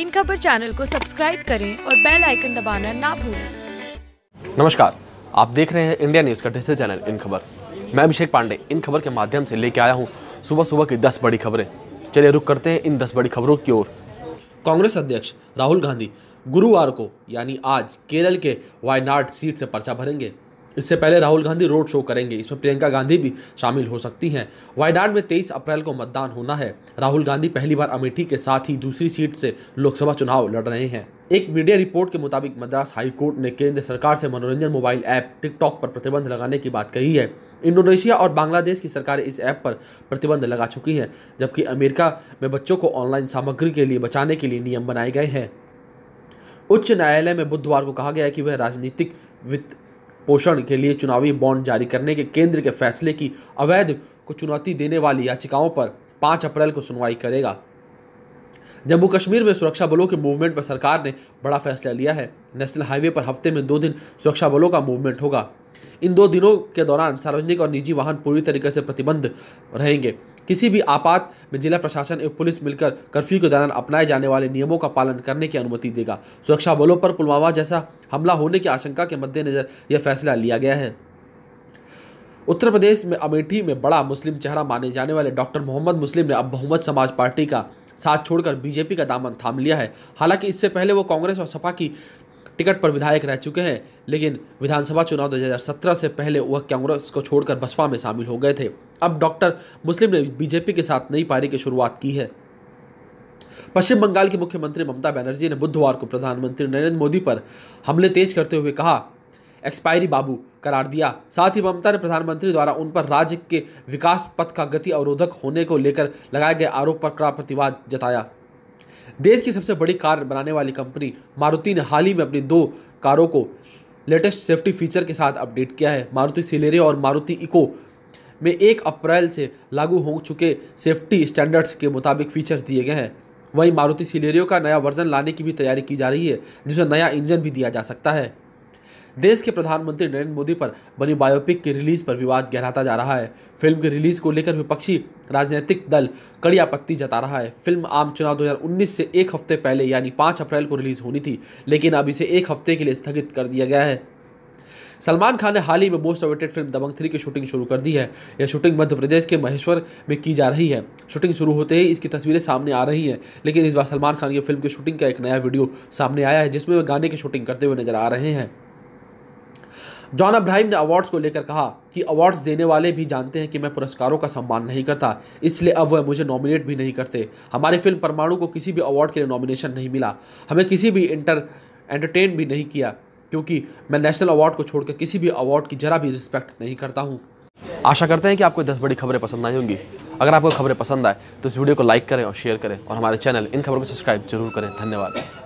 इन खबर चैनल को सब्सक्राइब करें और बेल आइकन दबाना ना भूलें नमस्कार आप देख रहे हैं इंडिया न्यूज़ का डिजिटल चैनल इन खबर मैं अभिषेक पांडे इन खबर के माध्यम से लेके आया हूँ सुबह सुबह की दस बड़ी खबरें चलिए रुक करते हैं इन दस बड़ी खबरों की ओर कांग्रेस अध्यक्ष राहुल गांधी गुरुवार को यानी आज केरल के वायनाड सीट से पर्चा भरेंगे इससे पहले राहुल गांधी रोड शो करेंगे इसमें प्रियंका गांधी भी शामिल हो सकती हैं वायनाड में तेईस अप्रैल को मतदान होना है राहुल गांधी पहली बार अमेठी के साथ ही दूसरी सीट से लोकसभा चुनाव लड़ रहे हैं एक मीडिया रिपोर्ट के मुताबिक मद्रास हाईकोर्ट ने केंद्र सरकार से मनोरंजन मोबाइल ऐप टिकटॉक पर प्रतिबंध लगाने की बात कही है इंडोनेशिया और बांग्लादेश की सरकारें इस ऐप पर प्रतिबंध लगा चुकी हैं जबकि अमेरिका में बच्चों को ऑनलाइन सामग्री के लिए बचाने के लिए नियम बनाए गए हैं उच्च न्यायालय में बुधवार को कहा गया कि वह राजनीतिक वित्त पोषण के लिए चुनावी बॉन्ड जारी करने के केंद्र के फैसले की अवैध को चुनौती देने वाली याचिकाओं पर पाँच अप्रैल को सुनवाई करेगा जम्मू कश्मीर में सुरक्षा बलों के मूवमेंट पर सरकार ने बड़ा फैसला लिया है नेशनल हाईवे पर हफ्ते में दो दिन सुरक्षा बलों का मूवमेंट होगा इन दो दिनों के दौरान सार्वजनिक और निजी वाहन पूरी तरीके से प्रतिबंध रहेंगे किसी भी आपात में जिला प्रशासन एवं पुलिस मिलकर कर्फ्यू के दौरान अपनाए जाने वाले नियमों का पालन करने की अनुमति देगा सुरक्षा बलों पर पुलवामा जैसा हमला होने की आशंका के मद्देनज़र यह फैसला लिया गया है उत्तर प्रदेश में अमेठी में बड़ा मुस्लिम चेहरा माने जाने वाले डॉक्टर मोहम्मद मुस्लिम ने अब बहुमत समाज पार्टी का साथ छोड़कर बीजेपी का दामन थाम लिया है हालांकि इससे पहले वो कांग्रेस और सपा की टिकट पर विधायक रह चुके हैं लेकिन विधानसभा चुनाव 2017 से पहले वह कांग्रेस को छोड़कर बसपा में शामिल हो गए थे अब डॉक्टर मुस्लिम ने बीजेपी के साथ नई पारी की शुरुआत की है पश्चिम बंगाल की मुख्यमंत्री ममता बनर्जी ने बुधवार को प्रधानमंत्री नरेंद्र मोदी पर हमले तेज करते हुए कहा एक्सपायरी बाबू करार दिया साथ ही ममता ने प्रधानमंत्री द्वारा उन पर राज्य के विकास पथ का गति अवरोधक होने को लेकर लगाए गए आरोप पर कड़ा प्रतिवाद जताया देश की सबसे बड़ी कार बनाने वाली कंपनी मारुति ने हाल ही में अपनी दो कारों को लेटेस्ट सेफ्टी फीचर के साथ अपडेट किया है मारुति सिलेरे और मारुति इको में एक अप्रैल से लागू हो चुके सेफ्टी स्टैंडर्ड्स के मुताबिक फीचर्स दिए गए हैं वहीं मारुति सिलेरियो का नया वर्जन लाने की भी तैयारी की जा रही है जिसमें नया इंजन भी दिया जा सकता है देश के प्रधानमंत्री नरेंद्र मोदी पर बनी बायोपिक की रिलीज पर विवाद गहराता जा रहा है फिल्म की रिलीज को लेकर विपक्षी राजनीतिक दल कड़ी आपत्ति जता रहा है फिल्म आम चुनाव 2019 से एक हफ्ते पहले यानी 5 अप्रैल को रिलीज होनी थी लेकिन अब इसे एक हफ्ते के लिए स्थगित कर दिया गया है सलमान खान ने हाल ही में most awaited film Dabangg three की शूटिंग शुरू कर दी है यह शूटिंग मध्य प्रदेश के महेश्वर में की जा रही है शूटिंग शुरू होते ही इसकी तस्वीरें सामने आ रही हैं लेकिन इस बार सलमान खान की फिल्म की शूटिंग का एक नया वीडियो सामने आया है जिसमें वह गाने की शूटिंग करते हुए नजर आ रहे हैं जॉन अब्राहिम ने अवार्ड्स को लेकर कहा कि अवार्ड्स देने वाले भी जानते हैं कि मैं पुरस्कारों का सम्मान नहीं करता इसलिए अब वह मुझे नॉमिनेट भी नहीं करते हमारी फिल्म परमाणु को किसी भी अवार्ड के लिए नॉमिनेशन नहीं मिला हमें किसी भी इंटर एंटरटेन भी नहीं किया क्योंकि मैं नेशनल अवार्ड को छोड़कर किसी भी अवार्ड की जरा भी रिस्पेक्ट नहीं करता हूँ आशा करते हैं कि आपको दस बड़ी खबरें पसंद आई होंगी अगर आपको खबरें पसंद आए तो इस वीडियो को लाइक करें और शेयर करें और हमारे चैनल इन खबरों को सब्सक्राइब जरूर करें धन्यवाद